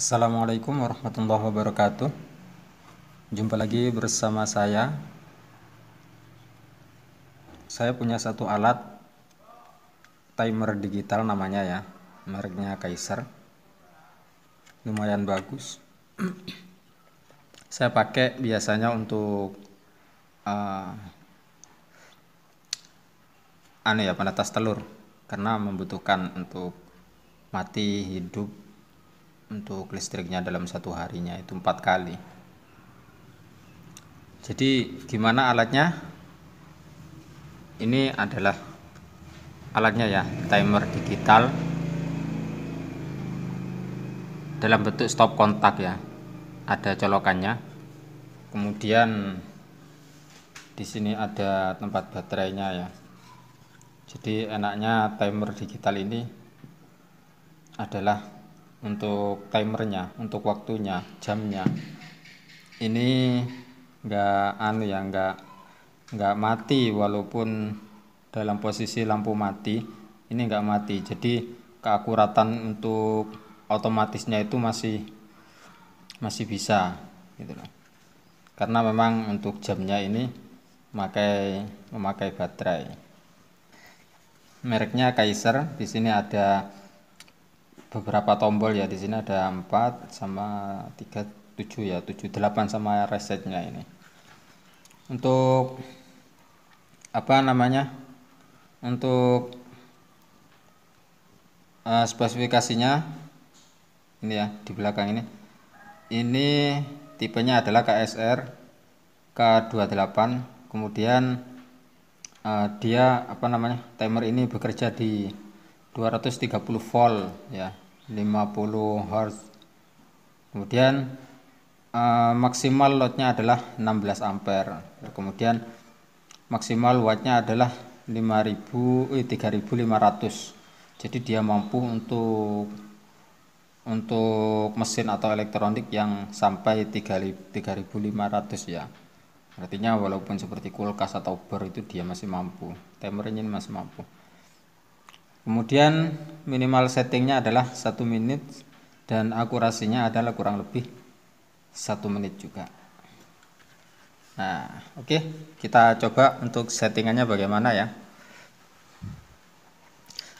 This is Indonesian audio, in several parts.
Assalamualaikum warahmatullahi wabarakatuh Jumpa lagi bersama saya Saya punya satu alat Timer digital namanya ya Mereknya Kaiser Lumayan bagus Saya pakai biasanya untuk uh, eh, aneh ya penetas telur Karena membutuhkan untuk mati hidup untuk listriknya dalam satu harinya itu empat kali jadi gimana alatnya ini adalah alatnya ya timer digital dalam bentuk stop kontak ya ada colokannya kemudian di sini ada tempat baterainya ya jadi enaknya timer digital ini adalah untuk timernya untuk waktunya jamnya ini nggak anu ya nggak nggak mati walaupun dalam posisi lampu mati ini nggak mati jadi keakuratan untuk otomatisnya itu masih masih bisa gitu loh karena memang untuk jamnya ini memakai memakai baterai mereknya Kaiser di sini ada beberapa tombol ya di sini ada 4 sama 3 7 ya 7 8 sama resetnya ini untuk apa namanya untuk uh, spesifikasinya ini ya di belakang ini ini tipenya adalah KSR K28 kemudian uh, dia apa namanya timer ini bekerja di 230 volt ya 50 Hz kemudian eh, maksimal lotnya adalah 16 ampere kemudian maksimal wattnya adalah 5000 eh, 3500 jadi dia mampu untuk untuk mesin atau elektronik yang sampai 3500 ya artinya walaupun seperti kulkas atau bar itu dia masih mampu timernya masih mampu kemudian minimal settingnya adalah satu menit dan akurasinya adalah kurang lebih satu menit juga nah oke okay. kita coba untuk settingannya bagaimana ya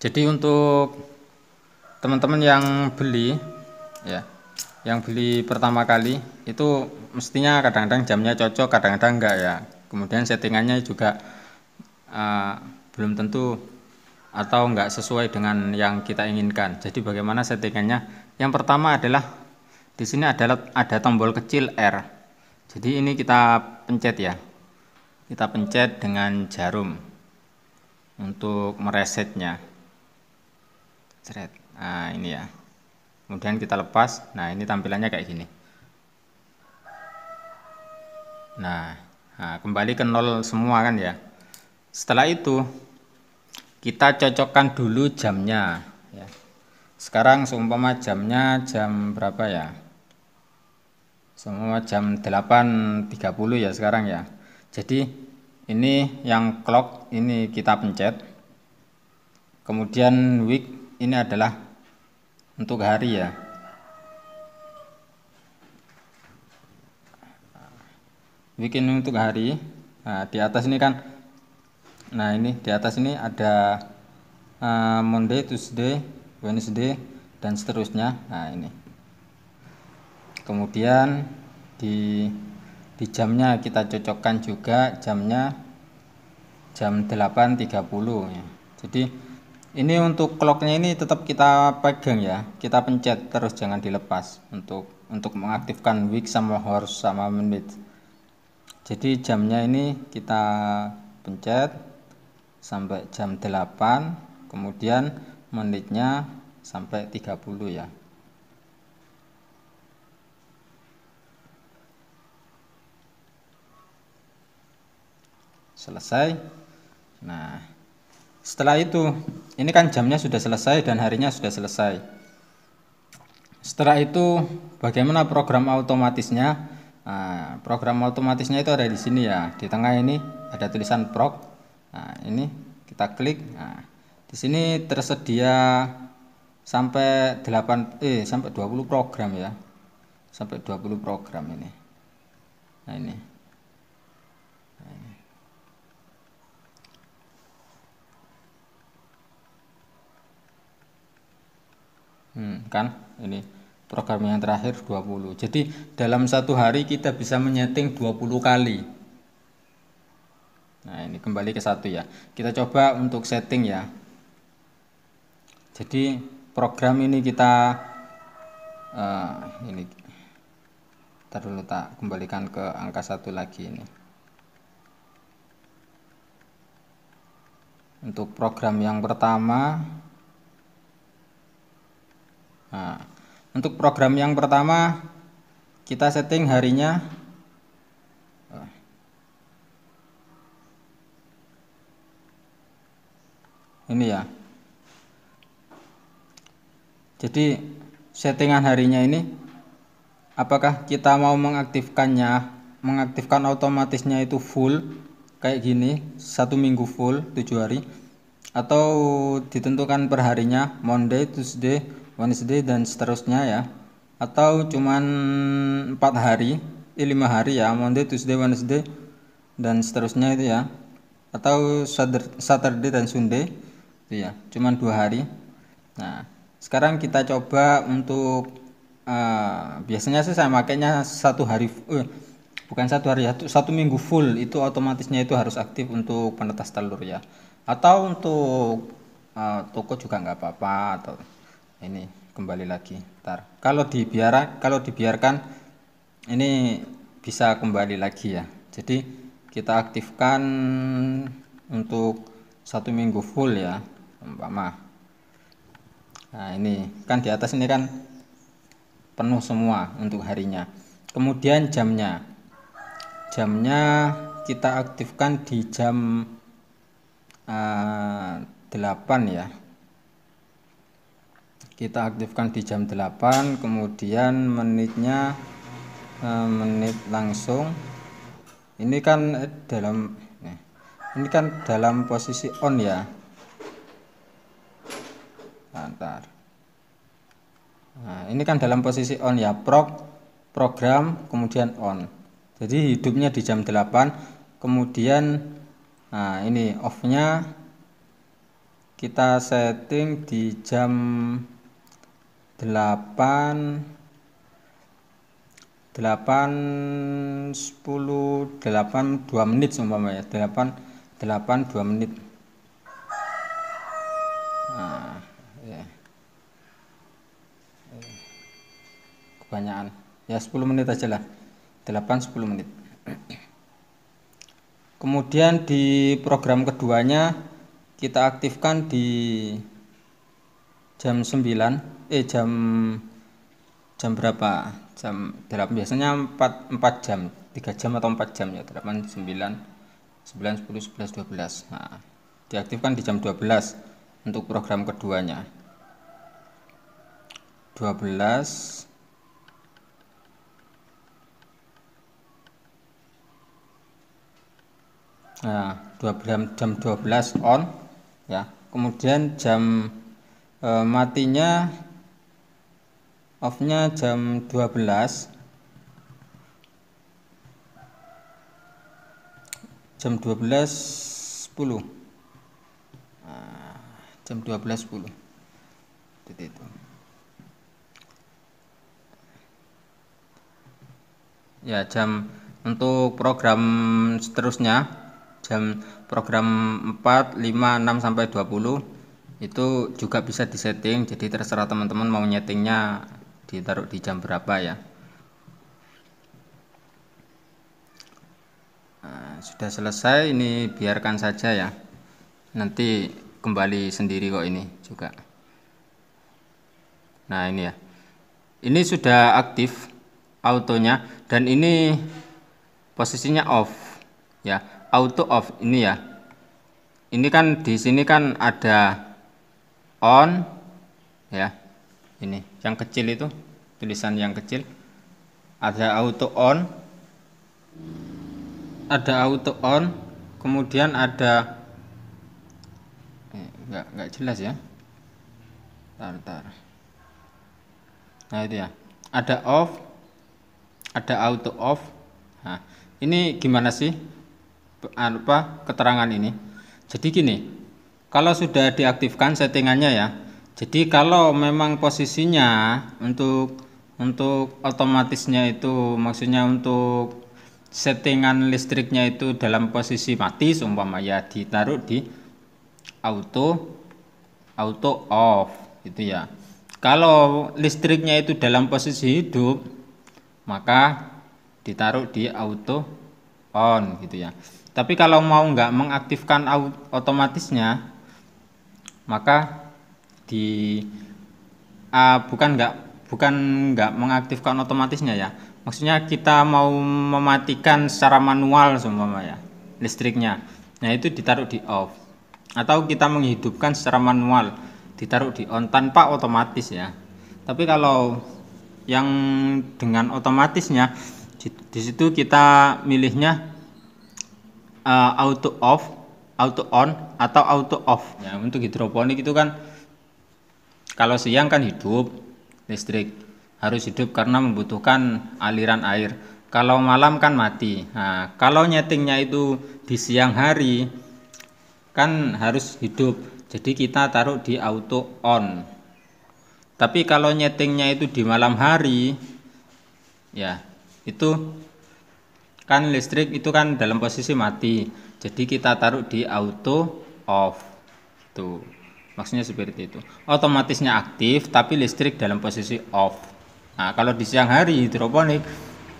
jadi untuk teman-teman yang beli ya yang beli pertama kali itu mestinya kadang-kadang jamnya cocok kadang-kadang enggak ya kemudian settingannya juga uh, belum tentu atau enggak sesuai dengan yang kita inginkan. Jadi bagaimana settingannya? Yang pertama adalah di sini adalah ada tombol kecil R. Jadi ini kita pencet ya. Kita pencet dengan jarum untuk meresetnya. Ceret. Nah, ini ya. Kemudian kita lepas. Nah, ini tampilannya kayak gini. Nah, nah kembali ke nol semua kan ya. Setelah itu kita cocokkan dulu jamnya ya. sekarang seumpama jamnya jam berapa ya semua jam 8.30 ya sekarang ya jadi ini yang clock ini kita pencet kemudian week ini adalah untuk hari ya week ini untuk hari nah, di atas ini kan nah ini di atas ini ada uh, Monday, Tuesday, Wednesday dan seterusnya nah ini kemudian di di jamnya kita cocokkan juga jamnya jam 8.30 ya. jadi ini untuk clocknya ini tetap kita pegang ya kita pencet terus jangan dilepas untuk untuk mengaktifkan week sama horse sama menit jadi jamnya ini kita pencet sampai jam 8 kemudian menitnya sampai 30 ya selesai nah setelah itu ini kan jamnya sudah selesai dan harinya sudah selesai setelah itu bagaimana program otomatisnya nah, program otomatisnya itu ada di sini ya di tengah ini ada tulisan prog Nah, ini kita klik. Nah, di sini tersedia sampai 8 eh sampai 20 program ya. Sampai 20 program ini. Nah, ini. Nah, ini. Hmm, kan ini program yang terakhir 20. Jadi dalam satu hari kita bisa menyeting 20 kali. Nah, ini kembali ke satu ya. Kita coba untuk setting ya. Jadi program ini kita uh, ini terlalu tak kembalikan ke angka satu lagi ini. Untuk program yang pertama, nah, untuk program yang pertama kita setting harinya ini ya jadi settingan harinya ini apakah kita mau mengaktifkannya mengaktifkan otomatisnya itu full kayak gini satu minggu full tujuh hari atau ditentukan perharinya Monday, Tuesday, Wednesday dan seterusnya ya atau cuman empat hari eh, lima hari ya Monday Tuesday Wednesday dan seterusnya itu ya atau Saturday dan Sunday itu ya cuman dua hari nah sekarang kita coba untuk uh, biasanya sih saya makainya satu hari uh, bukan satu hari satu, ya, satu minggu full itu otomatisnya itu harus aktif untuk penetas telur ya atau untuk uh, toko juga nggak apa-apa atau ini kembali lagi ntar kalau dibiarkan kalau dibiarkan ini bisa kembali lagi ya jadi kita aktifkan untuk satu minggu full ya umpama nah ini kan di atas ini kan penuh semua untuk harinya kemudian jamnya jamnya kita aktifkan di jam uh, eh, 8 ya kita aktifkan di jam 8 kemudian menitnya uh, menit langsung ini kan dalam eh, ini kan dalam posisi on ya ntar. Nah, ini kan dalam posisi on ya, prog, program, kemudian on. Jadi hidupnya di jam 8, kemudian nah ini off-nya kita setting di jam 8 8 10 8 2 menit umpamanya 8 8 2 menit. Nah. Iya. kebanyakan ya 10 menit aja lah 8 10 menit kemudian di program keduanya kita aktifkan di jam 9 eh jam jam berapa jam 8 biasanya 4, 4 jam 3 jam atau 4 jam ya 8 9 9 10 11 12 nah diaktifkan di jam 12 untuk program keduanya 12 Nah, 12 jam 12 on ya. Kemudian jam e, matinya off-nya jam 12 jam 10 nah, jam 12 titik itu ya jam untuk program seterusnya jam program 4 5 6 sampai 20 itu juga bisa disetting jadi terserah teman-teman mau nyetingnya ditaruh di jam berapa ya eh, sudah selesai ini biarkan saja ya nanti kembali sendiri kok ini juga nah ini ya ini sudah aktif autonya dan ini posisinya off ya auto off ini ya ini kan di sini kan ada on ya ini yang kecil itu tulisan yang kecil ada auto on ada auto on kemudian ada enggak eh, enggak jelas ya tar tar nah itu ya ada off ada auto off. Nah, ini gimana sih anu, apa keterangan ini? Jadi gini, kalau sudah diaktifkan settingannya ya. Jadi kalau memang posisinya untuk untuk otomatisnya itu maksudnya untuk settingan listriknya itu dalam posisi mati seumpama ya ditaruh di auto auto off gitu ya. Kalau listriknya itu dalam posisi hidup maka ditaruh di auto on gitu ya tapi kalau mau nggak mengaktifkan otomatisnya maka di uh, bukan nggak bukan nggak mengaktifkan otomatisnya ya maksudnya kita mau mematikan secara manual semua ya listriknya nah itu ditaruh di off atau kita menghidupkan secara manual ditaruh di on tanpa otomatis ya tapi kalau yang dengan otomatisnya di, situ kita milihnya uh, auto off, auto on atau auto off. Ya, untuk hidroponik itu kan kalau siang kan hidup listrik harus hidup karena membutuhkan aliran air. Kalau malam kan mati. Nah, kalau nyetingnya itu di siang hari kan harus hidup. Jadi kita taruh di auto on. Tapi kalau nyetingnya itu di malam hari, ya itu kan listrik itu kan dalam posisi mati. Jadi kita taruh di auto off. Tuh. Maksudnya seperti itu. Otomatisnya aktif tapi listrik dalam posisi off. Nah, kalau di siang hari hidroponik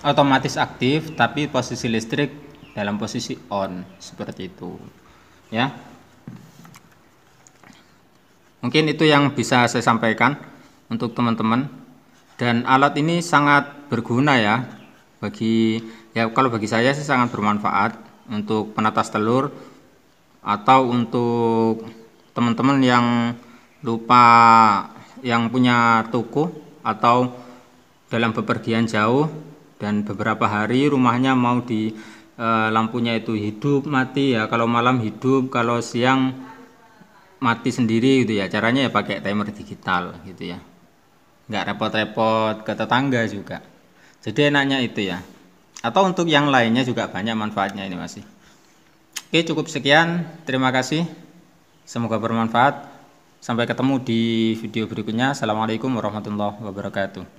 otomatis aktif tapi posisi listrik dalam posisi on seperti itu. Ya. Mungkin itu yang bisa saya sampaikan untuk teman-teman dan alat ini sangat berguna ya bagi ya kalau bagi saya sih sangat bermanfaat untuk penetas telur atau untuk teman-teman yang lupa yang punya toko atau dalam bepergian jauh dan beberapa hari rumahnya mau di e, lampunya itu hidup mati ya kalau malam hidup kalau siang mati sendiri gitu ya caranya ya pakai timer digital gitu ya nggak repot-repot ke tetangga juga jadi enaknya itu ya atau untuk yang lainnya juga banyak manfaatnya ini masih oke cukup sekian terima kasih semoga bermanfaat sampai ketemu di video berikutnya assalamualaikum warahmatullahi wabarakatuh